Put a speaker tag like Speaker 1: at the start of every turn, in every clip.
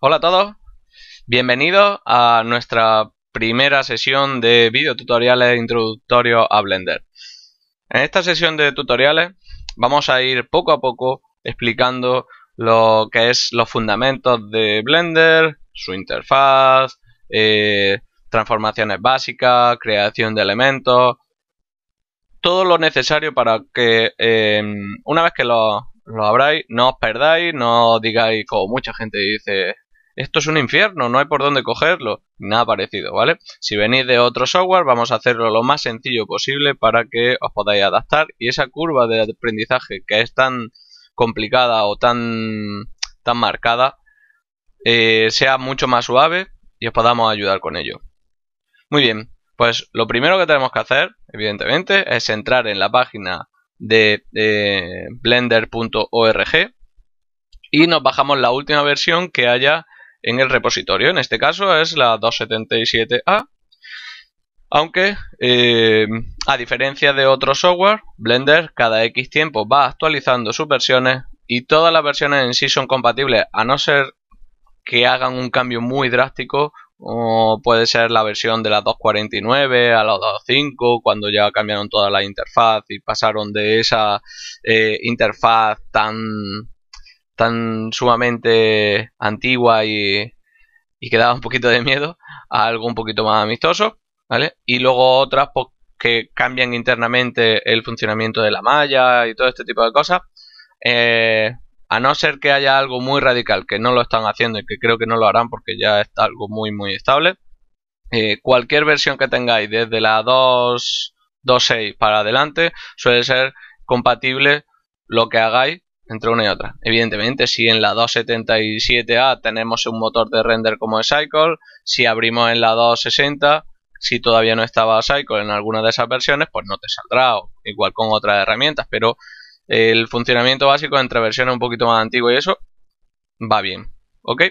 Speaker 1: Hola a todos, bienvenidos a nuestra primera sesión de videotutoriales introductorios a Blender. En esta sesión de tutoriales vamos a ir poco a poco explicando lo que es los fundamentos de Blender, su interfaz, eh, transformaciones básicas, creación de elementos, todo lo necesario para que eh, una vez que lo, lo, abráis no os perdáis, no digáis como mucha gente dice esto es un infierno, no hay por dónde cogerlo, nada parecido, ¿vale? Si venís de otro software, vamos a hacerlo lo más sencillo posible para que os podáis adaptar y esa curva de aprendizaje que es tan complicada o tan, tan marcada eh, sea mucho más suave y os podamos ayudar con ello. Muy bien, pues lo primero que tenemos que hacer, evidentemente, es entrar en la página de eh, blender.org y nos bajamos la última versión que haya en el repositorio. En este caso es la 277A. Aunque, eh, a diferencia de otros software, Blender cada X tiempo va actualizando sus versiones y todas las versiones en sí son compatibles, a no ser que hagan un cambio muy drástico, o puede ser la versión de la 2.49 a la 2.5, cuando ya cambiaron toda la interfaz y pasaron de esa eh, interfaz tan tan sumamente antigua y, y que un poquito de miedo a algo un poquito más amistoso, ¿vale? Y luego otras pues, que cambian internamente el funcionamiento de la malla y todo este tipo de cosas. Eh, a no ser que haya algo muy radical, que no lo están haciendo y que creo que no lo harán porque ya está algo muy muy estable. Eh, cualquier versión que tengáis desde la 2.6 para adelante suele ser compatible lo que hagáis entre una y otra. Evidentemente, si en la 277A tenemos un motor de render como es Cycle, si abrimos en la 260, si todavía no estaba Cycle en alguna de esas versiones, pues no te saldrá, igual con otras herramientas, pero el funcionamiento básico entre versiones un poquito más antiguas y eso va bien, ¿ok?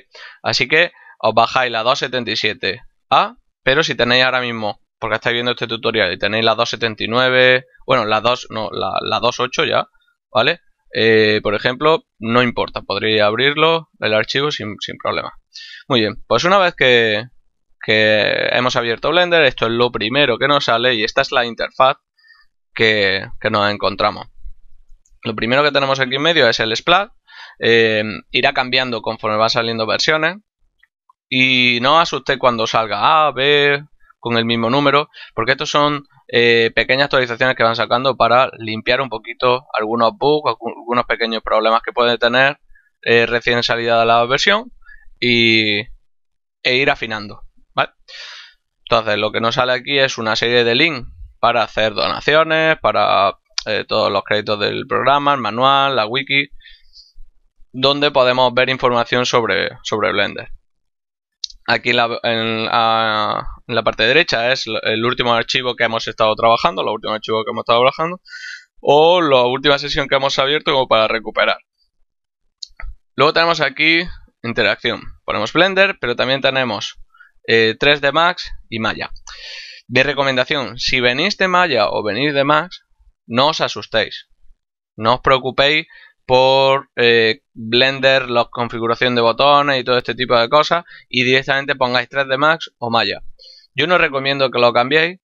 Speaker 1: Así que os bajáis la 277A, pero si tenéis ahora mismo, porque estáis viendo este tutorial y tenéis la 279, bueno, la 2, no, la 28 ya, ¿vale? Eh, por ejemplo, no importa, podría abrirlo el archivo sin, sin problema. Muy bien, pues una vez que, hemos abierto Blender, esto es lo primero que nos sale y esta es la interfaz que, nos encontramos. Lo primero que tenemos aquí en medio es el splat, eh, irá cambiando conforme va saliendo versiones y no asusté cuando salga A, B, con el mismo número, porque estos son eh, pequeñas actualizaciones que van sacando para limpiar un poquito algunos bugs, algunos pequeños problemas que puede tener eh, recién salida la versión y, e ir afinando. Entonces, lo que nos sale aquí es una serie de links para hacer donaciones, para eh, todos los créditos del programa, el manual, la wiki, donde podemos ver información sobre, sobre Blender. Aquí en la, parte derecha es el último archivo que hemos estado trabajando, último archivo que hemos estado trabajando, o la última sesión que hemos abierto como para recuperar. Luego tenemos aquí interacción. Ponemos Blender, pero también tenemos 3D eh, Max y Maya. Mi recomendación, si venís de Maya o venís de Max, no os asustéis. No os preocupéis por eh, Blender, la configuración de botones y todo este tipo de cosas y directamente pongáis 3D Max o Maya. Yo no recomiendo que lo cambiéis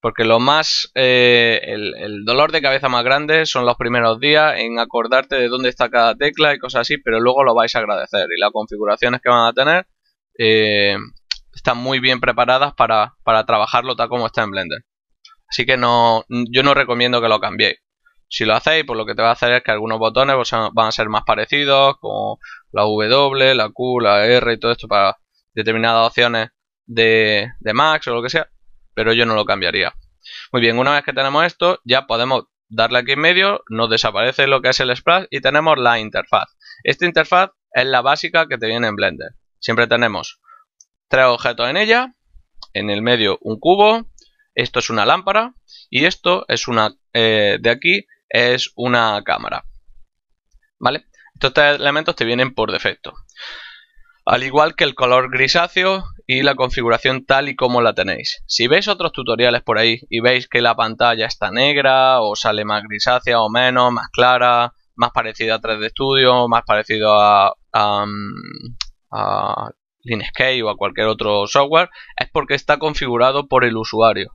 Speaker 1: porque lo más eh, el, dolor de cabeza más grande son los primeros días en acordarte de dónde está cada tecla y cosas así, pero luego lo vais a agradecer y las configuraciones que van a tener eh, están muy bien preparadas para, trabajarlo tal como está en Blender. Así que no, yo no recomiendo que lo cambiéis. Si lo hacéis, pues lo que te va a hacer es que algunos botones pues, van a ser más parecidos, como la W, la Q, la R y todo esto para determinadas opciones de, Max o lo que sea, pero yo no lo cambiaría. Muy bien, una vez que tenemos esto, ya podemos darle aquí en medio, nos desaparece lo que es el splash y tenemos la interfaz. Esta interfaz es la básica que te viene en Blender. Siempre tenemos tres objetos en ella, en el medio un cubo, esto es una lámpara y esto es una eh, de aquí es una cámara. ¿Vale? Estos elementos te vienen por defecto. Al igual que el color grisáceo y la configuración tal y como la tenéis. Si veis otros tutoriales por ahí y veis que la pantalla está negra o sale más grisácea o menos, más clara, más parecida a 3D Studio, más parecido a, a, mm, o a cualquier otro software, es porque está configurado por el usuario.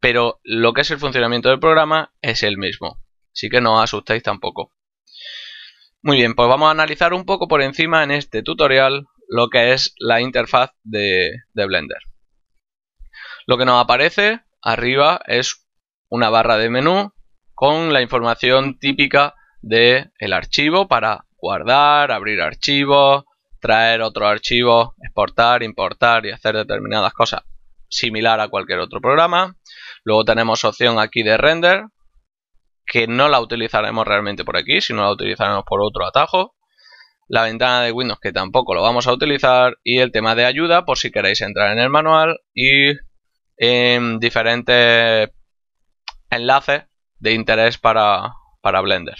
Speaker 1: Pero lo que es el funcionamiento del programa es el mismo. Así que no os asustéis tampoco. Muy bien, pues vamos a analizar un poco por encima en este tutorial lo que es la interfaz de, Blender. Lo que nos aparece arriba es una barra de menú con la información típica del el archivo para guardar, abrir archivos, traer otro archivo, exportar, importar y hacer determinadas cosas similar a cualquier otro programa. Luego tenemos opción aquí de render, que no la utilizaremos realmente por aquí, sino la utilizaremos por otro atajo. La ventana de Windows que tampoco lo vamos a utilizar y el tema de ayuda por si queréis entrar en el manual y en diferentes enlaces de interés para, Blender.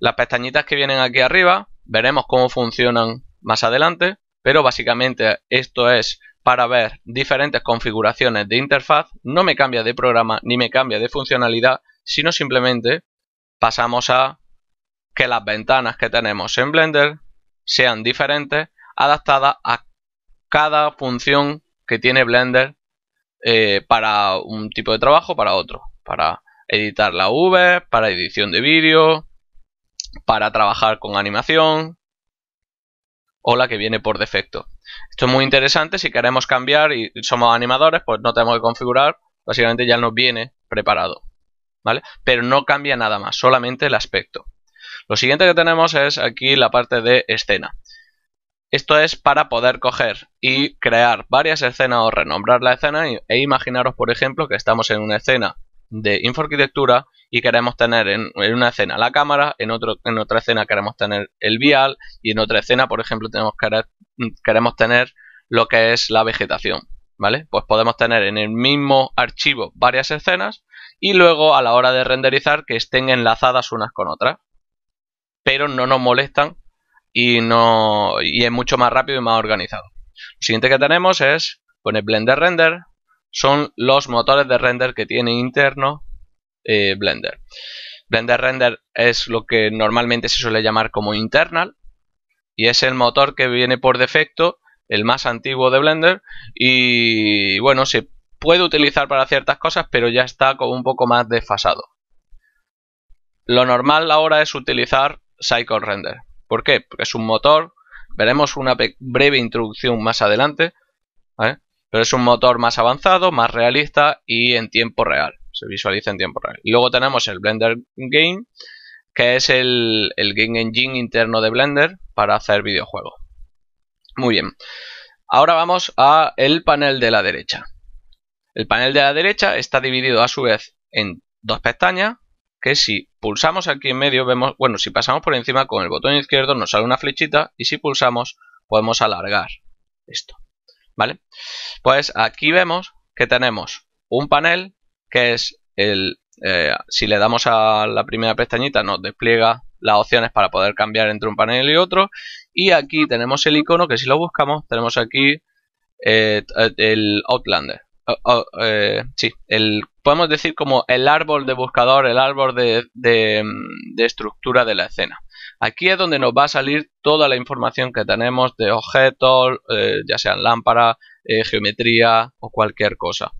Speaker 1: Las pestañitas que vienen aquí arriba veremos cómo funcionan más adelante, pero básicamente esto es para ver diferentes configuraciones de interfaz, no me cambia de programa ni me cambia de funcionalidad, sino simplemente pasamos a que las ventanas que tenemos en Blender sean diferentes, adaptadas a cada función que tiene Blender eh, para un tipo de trabajo, para otro, para editar la V, para edición de vídeo, para trabajar con animación o la que viene por defecto. Esto es muy interesante si queremos cambiar y somos animadores, pues no tenemos que configurar, básicamente ya nos viene preparado. ¿vale? Pero no cambia nada más, solamente el aspecto. Lo siguiente que tenemos es aquí la parte de escena. Esto es para poder coger y crear varias escenas o renombrar la escena e imaginaros, por ejemplo, que estamos en una escena de infoarquitectura y queremos tener en, una escena la cámara, en, otro, en otra escena queremos tener el vial y en otra escena, por ejemplo, tenemos queremos tener lo que es la vegetación, ¿vale? Pues podemos tener en el mismo archivo varias escenas y luego a la hora de renderizar que estén enlazadas unas con otras. Pero no nos molestan y, no, es mucho más rápido y más organizado. Lo siguiente que tenemos es poner Blender Render. Son los motores de render que tiene interno eh, Blender. Blender Render es lo que normalmente se suele llamar como internal y es el motor que viene por defecto, el más antiguo de Blender y bueno, se puede utilizar para ciertas cosas, pero ya está como un poco más desfasado. Lo normal ahora es utilizar Cycle Render. ¿Por qué? Porque es un motor, veremos una breve introducción más adelante, pero es un motor más avanzado, más realista y en tiempo real. Se visualiza en tiempo real. Y luego tenemos el Blender Game, que es el, Game Engine interno de Blender para hacer videojuegos. Muy bien. Ahora vamos a el panel de la derecha. El panel de la derecha está dividido a su vez en dos pestañas que si pulsamos aquí en medio vemos, bueno, si pasamos por encima con el botón izquierdo nos sale una flechita y si pulsamos podemos alargar esto. ¿Vale? Pues aquí vemos que tenemos un panel que es el, eh, si le damos a la primera pestañita nos despliega las opciones para poder cambiar entre un panel y otro y aquí tenemos el icono que si lo buscamos tenemos aquí eh, eh, el Outlander Oh, oh, eh, sí, podemos decir como el árbol de buscador, el árbol mm, de, estructura de la escena. Aquí es donde nos va a salir toda la información que tenemos de objetos, eh, ya sean lámparas, eh, geometría o cualquier cosa.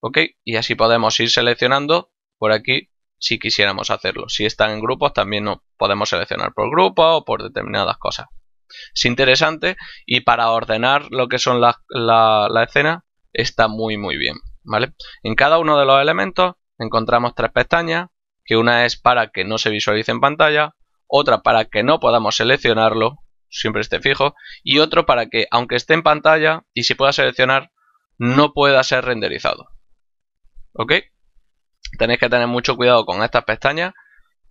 Speaker 1: ¿Ok? Y así podemos ir seleccionando por aquí si quisiéramos hacerlo. Si están en grupos también no podemos seleccionar por grupo o por determinadas cosas. Es interesante y para ordenar lo que son las la, escenas está muy muy bien, ¿vale? En cada uno de los elementos encontramos tres pestañas, que una es para que no se visualice en pantalla, otra para que no podamos seleccionarlo, siempre esté fijo, y otro para que aunque esté en pantalla y se pueda seleccionar, no pueda ser renderizado. ¿Ok? Tenéis que tener mucho cuidado con estas pestañas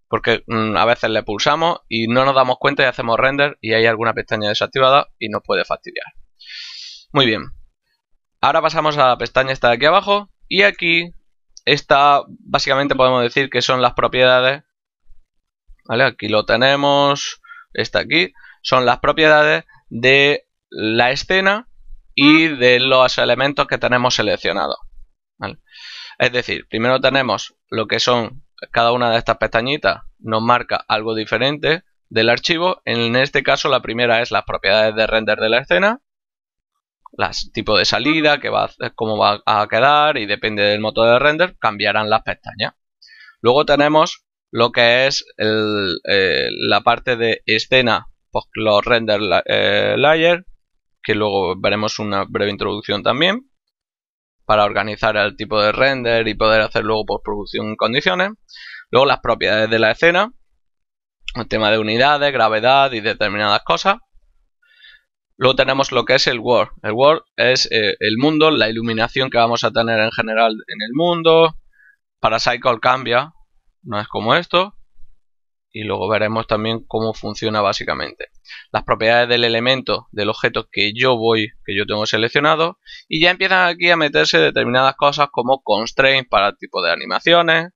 Speaker 1: porque mm, a veces le pulsamos y no nos damos cuenta y hacemos render y hay alguna pestaña desactivada y nos puede fastidiar. Muy bien, Ahora pasamos a la pestaña esta de aquí abajo y aquí está, básicamente podemos decir que son las propiedades. ¿Vale? Aquí lo tenemos, esta aquí, son las propiedades de la escena y de los elementos que tenemos seleccionados. Es decir, primero tenemos lo que son cada una de estas pestañitas, nos marca algo diferente del archivo. En este caso la primera es las propiedades de render de la escena las tipo de salida, que va, cómo va a quedar y depende del motor de render, cambiarán las pestañas. Luego tenemos lo que es eh, la parte de escena, pues, los render eh, layer, que luego veremos una breve introducción también, para organizar el tipo de render y poder hacer luego postproducción pues, en condiciones. Luego las propiedades de la escena, el tema de unidades, gravedad y determinadas cosas. Luego tenemos lo que es el World. El World es eh, el mundo, la iluminación que vamos a tener en general en el mundo. Para Cycle cambia, no es como esto. Y luego veremos también cómo funciona básicamente. Las propiedades del elemento, del objeto que yo voy, que yo tengo seleccionado. Y ya empiezan aquí a meterse determinadas cosas como constraints para el tipo de animaciones.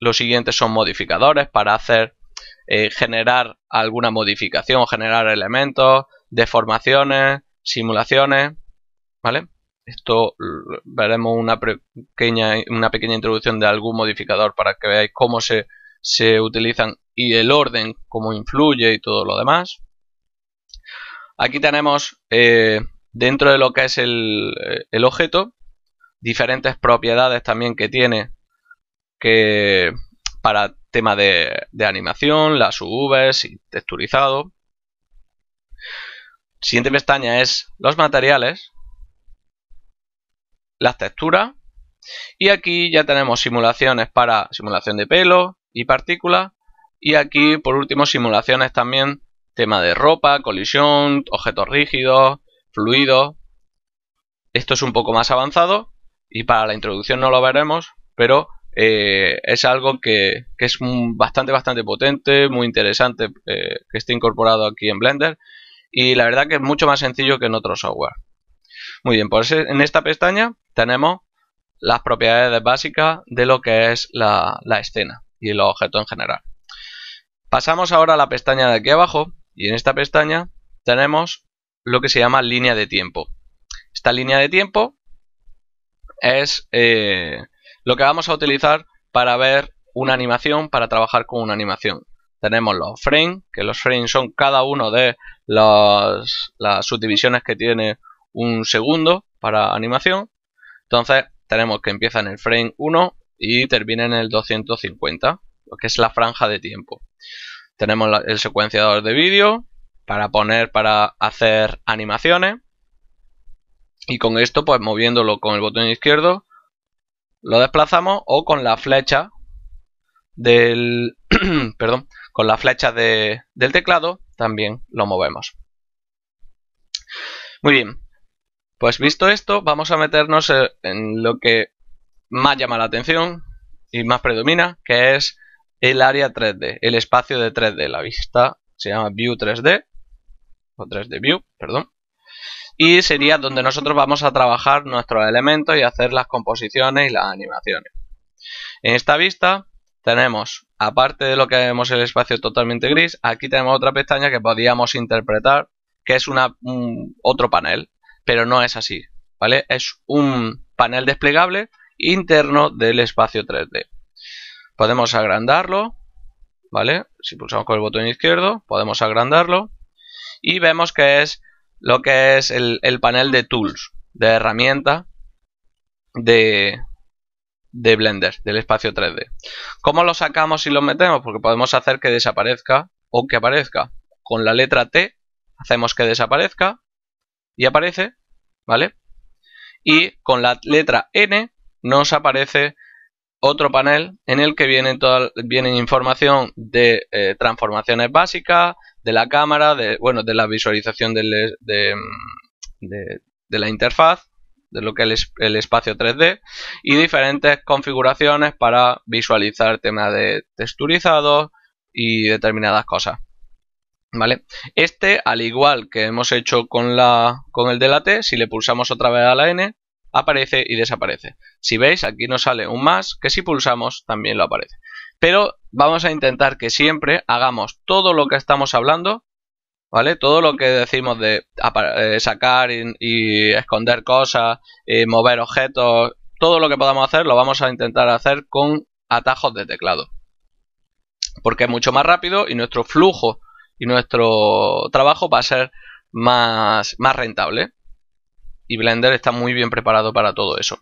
Speaker 1: Los siguientes son modificadores para hacer eh, generar alguna modificación, generar elementos, deformaciones, simulaciones, ¿vale? Esto veremos una pequeña, una pequeña introducción de algún modificador para que veáis cómo se, utilizan y el orden, cómo influye y todo lo demás. Aquí tenemos eh, dentro de lo que es el, eh, el objeto, diferentes propiedades también que tiene que para tema de, animación, las UVs y texturizado. Siguiente pestaña es los materiales, las texturas y aquí ya tenemos simulaciones para simulación de pelo y partículas y aquí por último simulaciones también tema de ropa, colisión, objetos rígidos, fluidos. Esto es un poco más avanzado y para la introducción no lo veremos, pero eh, es algo que, es bastante, bastante potente, muy interesante eh, que esté incorporado aquí en Blender y la verdad que es mucho más sencillo que en otro software. Muy bien, pues en esta pestaña tenemos las propiedades básicas de lo que es la, escena y el objeto en general. Pasamos ahora a la pestaña de aquí abajo y en esta pestaña tenemos lo que se llama línea de tiempo. Esta línea de tiempo es eh, lo que vamos a utilizar para ver una animación, para trabajar con una animación. Tenemos los frames, que los frames son cada uno de las subdivisiones que tiene un segundo para animación. Entonces tenemos que empieza en el frame 1 y termina en el 250, lo que es la franja de tiempo. Tenemos el secuenciador de vídeo para poner, para hacer animaciones. Y con esto, pues moviéndolo con el botón izquierdo, lo desplazamos o con la flecha del perdón, con la flecha de, del teclado también lo movemos. Muy bien, pues visto esto, vamos a meternos en lo que más llama la atención y más predomina, que es el área 3D, el espacio de 3D. La vista se llama View 3D, o 3D View, perdón y sería donde nosotros vamos a trabajar nuestros elementos y hacer las composiciones y las animaciones. En esta vista tenemos, aparte de lo que vemos el espacio totalmente gris, aquí tenemos otra pestaña que podríamos interpretar que es una, otro panel, pero no es así, ¿vale? Es un panel desplegable interno del espacio 3D. Podemos agrandarlo, ¿vale? Si pulsamos con el botón izquierdo, podemos agrandarlo y vemos que es lo que es el, panel de tools, de herramienta de, de Blender, del espacio 3D. ¿Cómo lo sacamos y lo metemos? Porque podemos hacer que desaparezca o que aparezca. Con la letra T hacemos que desaparezca y aparece, ¿vale? Y con la letra N nos aparece otro panel en el que viene toda, información de eh, transformaciones básicas, de la cámara, de, bueno, de la visualización mm, de, la interfaz, de lo que es el, espacio 3D, y diferentes configuraciones para visualizar temas de texturizados y determinadas cosas. ¿Vale? Este, al igual que hemos hecho con, la, con el de la T, si le pulsamos otra vez a la N, aparece y desaparece. Si veis, aquí nos sale un más, que si pulsamos también lo aparece. Pero vamos a intentar que siempre hagamos todo lo que estamos hablando, ¿vale? Todo lo que decimos de eh, sacar y, esconder cosas, eh, mover objetos, todo lo que podamos hacer lo vamos a intentar hacer con atajos de teclado. Porque es mucho más rápido y nuestro flujo y nuestro trabajo va a ser más, más rentable y Blender está muy bien preparado para todo eso.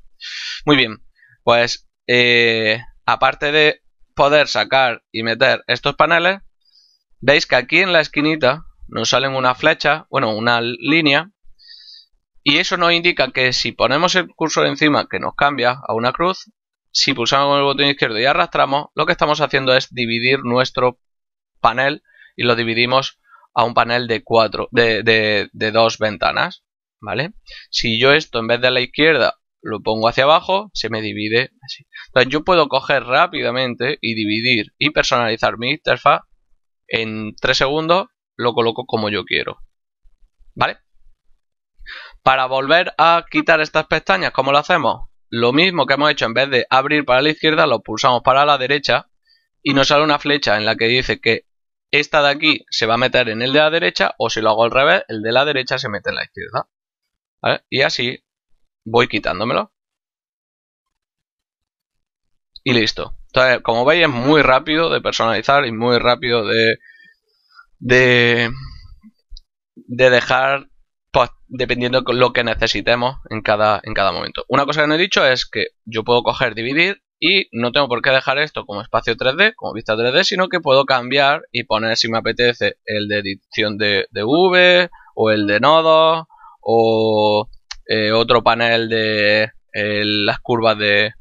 Speaker 1: Muy bien, pues eh, aparte de poder sacar y meter estos paneles, veis que aquí en la esquinita nos salen una flecha, bueno, una línea, y eso nos indica que si ponemos el cursor encima que nos cambia a una cruz, si pulsamos con el botón izquierdo y arrastramos, lo que estamos haciendo es dividir nuestro panel y lo dividimos a un panel de cuatro, de dos ventanas. ¿vale? Si yo esto en vez de a la izquierda lo pongo hacia abajo, se me divide así. Entonces yo puedo coger rápidamente y dividir y personalizar mi interfaz en 3 segundos, lo coloco como yo quiero, ¿vale? Para volver a quitar estas pestañas, ¿cómo lo hacemos? Lo mismo que hemos hecho, en vez de abrir para la izquierda, lo pulsamos para la derecha y nos sale una flecha en la que dice que esta de aquí se va a meter en el de la derecha o si lo hago al revés, el de la derecha se mete en la izquierda. Y así voy quitándomelo. Y listo. Entonces, como veis, es muy rápido de personalizar y muy rápido de. dejar. Pues, dependiendo de lo que necesitemos en cada, momento. Una cosa que no he dicho es que yo puedo coger, dividir y no tengo por qué dejar esto como espacio 3D, como vista 3D, sino que puedo cambiar y poner si me apetece el de edición de, de V o el de nodos o eh, otro panel de eh, las curvas de,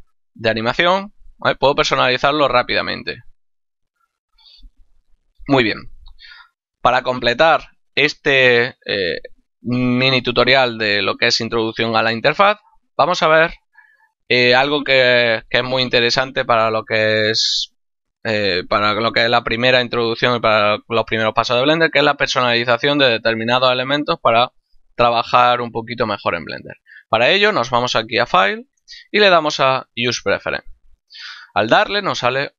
Speaker 1: animación. Puedo personalizarlo rápidamente. Muy bien. Para completar este eh, mini tutorial de lo que es introducción a la interfaz, vamos a ver algo que, es muy interesante para lo que es para lo que es la primera introducción para los primeros pasos de Blender, que es la personalización de determinados elementos para trabajar un poquito mejor en Blender. Para ello nos vamos aquí a File y le damos a Use Preference. Al darle nos sale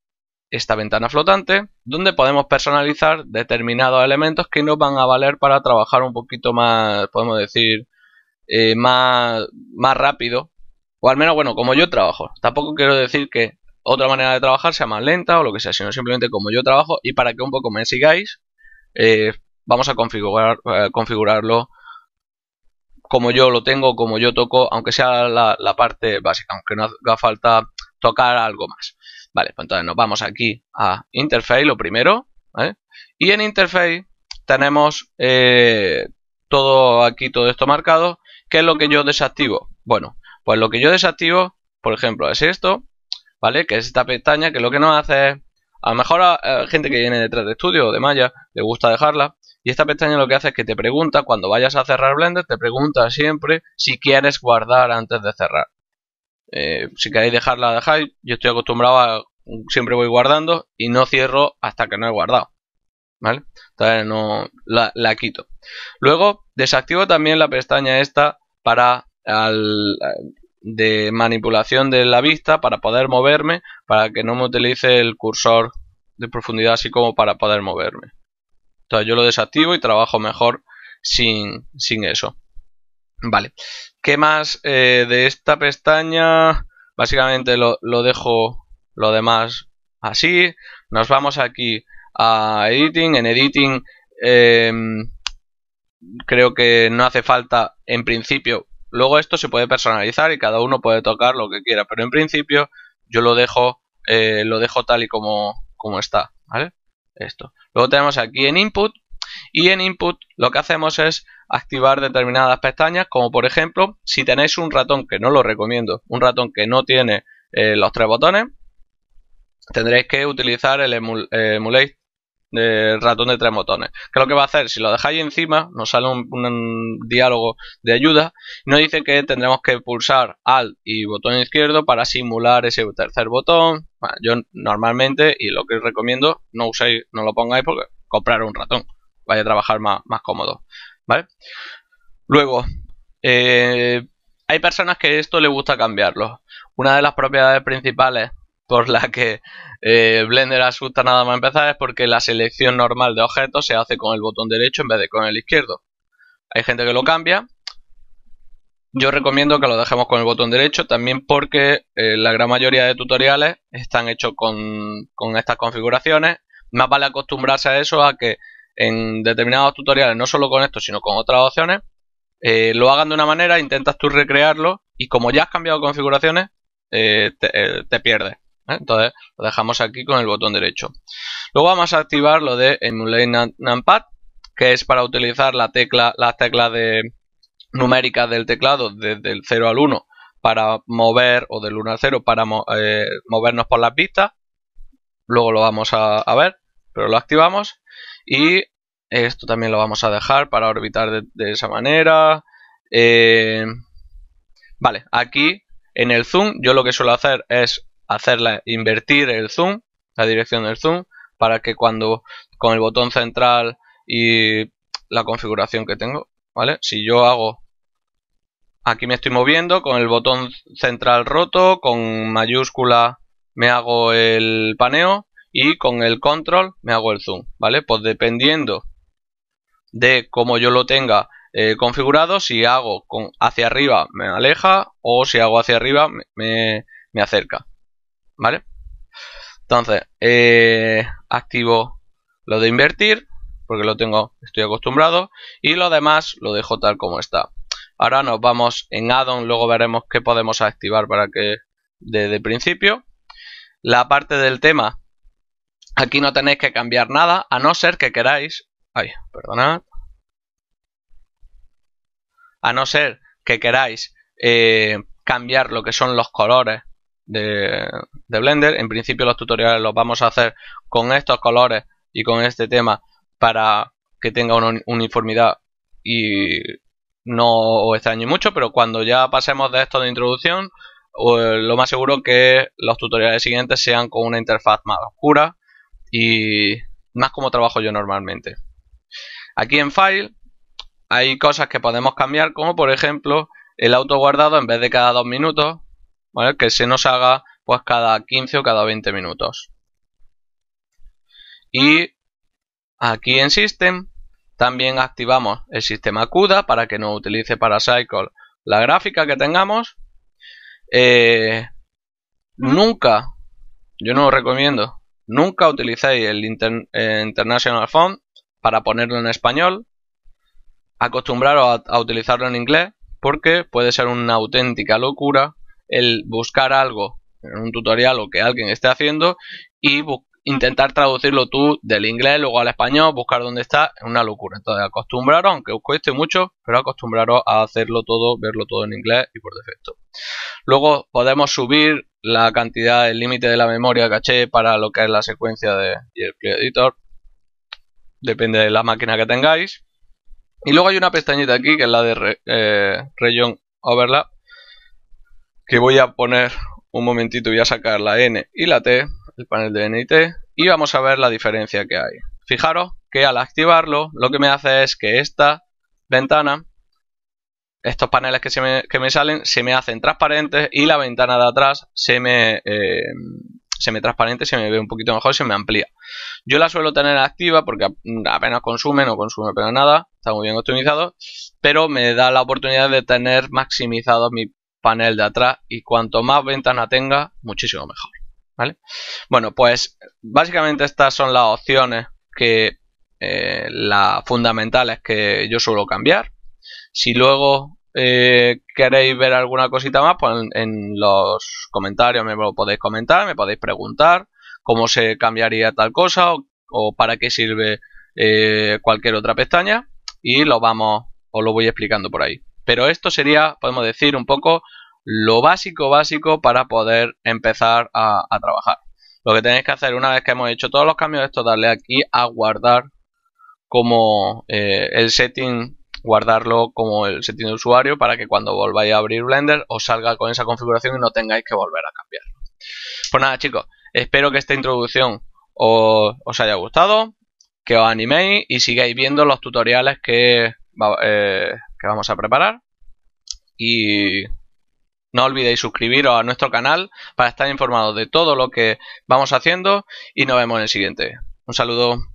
Speaker 1: esta ventana flotante donde podemos personalizar determinados elementos que nos van a valer para trabajar un poquito más, podemos decir, eh, más, más rápido. O al menos, bueno, como yo trabajo. Tampoco quiero decir que otra manera de trabajar sea más lenta o lo que sea, sino simplemente como yo trabajo y para que un poco me sigáis, eh, vamos a configurar, eh, configurarlo como yo lo tengo, como yo toco, aunque sea la, parte básica, aunque no haga falta tocar algo más. Vale, pues entonces nos vamos aquí a Interface, lo primero, ¿vale? Y en Interface tenemos eh, todo aquí, todo esto marcado. ¿Qué es lo que yo desactivo? Bueno, pues lo que yo desactivo, por ejemplo, es esto, ¿vale? Que es esta pestaña que lo que nos hace es, a lo mejor a, eh, gente que viene detrás de estudio o de Maya le gusta dejarla, y esta pestaña lo que hace es que te pregunta, cuando vayas a cerrar Blender, te pregunta siempre si quieres guardar antes de cerrar. Eh, si queréis dejarla, dejáis. Yo estoy acostumbrado a siempre voy guardando y no cierro hasta que no he guardado. ¿Vale? Entonces no la, quito. Luego desactivo también la pestaña esta para de manipulación de la vista para poder moverme, para que no me utilice el cursor de profundidad así como para poder moverme. Entonces yo lo desactivo y trabajo mejor sin, sin eso. Vale. ¿Qué más eh, de esta pestaña? Básicamente lo, lo, dejo lo demás así. Nos vamos aquí a Editing. En Editing em, creo que no hace falta en principio. Luego esto se puede personalizar y cada uno puede tocar lo que quiera. Pero en principio yo lo dejo, eh, lo dejo tal y como, como está. ¿vale? esto. Luego tenemos aquí en input y en input lo que hacemos es activar determinadas pestañas como por ejemplo si tenéis un ratón que no lo recomiendo, un ratón que no tiene eh, los tres botones tendréis que utilizar el eh, emulate de ratón de tres botones. Que lo que va a hacer, si lo dejáis encima, nos sale un, diálogo de ayuda. nos dice que tendremos que pulsar Alt y botón izquierdo para simular ese tercer botón. yo normalmente, y lo que os recomiendo, no uséis, no lo pongáis porque comprar un ratón. Vaya a trabajar más, más cómodo. ¿Vale? Luego, eh, hay personas que esto le gusta cambiarlo. Una de las propiedades principales por la que eh, Blender asusta nada más empezar es porque la selección normal de objetos se hace con el botón derecho en vez de con el izquierdo. Hay gente que lo cambia. Yo recomiendo que lo dejemos con el botón derecho también porque eh, la gran mayoría de tutoriales están hechos con, estas configuraciones. Más vale acostumbrarse a eso, a que en determinados tutoriales, no solo con esto, sino con otras opciones, eh, lo hagan de una manera, intentas tú recrearlo y como ya has cambiado configuraciones, te, pierdes. ¿eh? Entonces lo dejamos aquí con el botón derecho. Luego vamos a activar lo de Emulate Numpad, que es para utilizar la tecla, las teclas numéricas del teclado desde el 0 al 1 para mover, o del 1 al 0 para eh, movernos por las pistas Luego lo vamos a, ver, pero lo activamos. Y esto también lo vamos a dejar para orbitar de, esa manera. Eh, vale, aquí en el zoom yo lo que suelo hacer es hacerla invertir el zoom, la dirección del zoom, para que cuando con el botón central y la configuración que tengo, ¿vale? Si yo hago aquí me estoy moviendo con el botón central roto, con mayúscula me hago el paneo y con el control me hago el zoom, ¿vale? Pues dependiendo de cómo yo lo tenga eh, configurado, si hago con hacia arriba me aleja o si hago hacia arriba me acerca. ¿vale? Entonces, eh, activo lo de invertir, porque lo tengo, estoy acostumbrado, y lo demás lo dejo tal como está. Ahora nos vamos en addon luego veremos qué podemos activar para que desde principio. La parte del tema, aquí no tenéis que cambiar nada, a no ser que queráis... Ay, perdonad. A no ser que queráis eh, cambiar lo que son los colores de, Blender. En principio los tutoriales los vamos a hacer con estos colores y con este tema para que tenga una uniformidad y no os extrañe mucho, pero cuando ya pasemos de esto de introducción, pues, lo más seguro que los tutoriales siguientes sean con una interfaz más oscura y más como trabajo yo normalmente. Aquí en File hay cosas que podemos cambiar, como por ejemplo el auto guardado en vez de cada dos minutos, que se nos haga pues cada 15 o cada 20 minutos. Y aquí en System también activamos el sistema CUDA para que no utilice para Cycle la gráfica que tengamos. Eh, nunca, yo no os recomiendo, nunca utilicéis el eh, International Font para ponerlo en español. Acostumbraros a utilizarlo en inglés porque puede ser una auténtica locura el buscar algo en un tutorial o que alguien esté haciendo y intentar traducirlo tú del inglés luego al español, buscar dónde está, es una locura. Entonces acostumbraros, aunque os cueste mucho, pero acostumbraros a hacerlo todo, verlo todo en inglés y por defecto. Luego podemos subir la cantidad, el límite de la memoria caché para lo que es la secuencia de el Editor. Depende de la máquina que tengáis. Y luego hay una pestañita aquí que es la de Region eh, Overlap, que voy a poner un momentito, voy a sacar la N y la T, el panel de N y T, y vamos a ver la diferencia que hay. Fijaros que al activarlo, lo que me hace es que esta ventana, estos paneles que, me, salen, se me hacen transparentes y la ventana de atrás se me, eh, se me transparente, se me ve un poquito mejor, se me amplía. Yo la suelo tener activa porque apenas consume, no consume apenas nada, está muy bien optimizado, pero me da la oportunidad de tener maximizado mi panel de atrás y cuanto más ventana tenga, muchísimo mejor. Bueno, pues básicamente estas son las opciones que eh, las fundamentales que yo suelo cambiar. Si luego eh, queréis ver alguna cosita más, pues en, los comentarios me lo podéis comentar, me podéis preguntar cómo se cambiaría tal cosa o, para qué sirve eh, cualquier otra pestaña y lo vamos, os lo voy explicando por ahí. Pero esto sería, podemos decir, un poco lo básico básico para poder empezar a, trabajar. Lo que tenéis que hacer una vez que hemos hecho todos los cambios, es darle aquí a guardar como eh, el setting, guardarlo como el setting de usuario para que cuando volváis a abrir Blender os salga con esa configuración y no tengáis que volver a cambiarlo. Pues nada chicos, espero que esta introducción os, haya gustado, que os animéis y sigáis viendo los tutoriales que eh, que vamos a preparar. Y no olvidéis suscribiros a nuestro canal para estar informados de todo lo que vamos haciendo y nos vemos en el siguiente. Un saludo.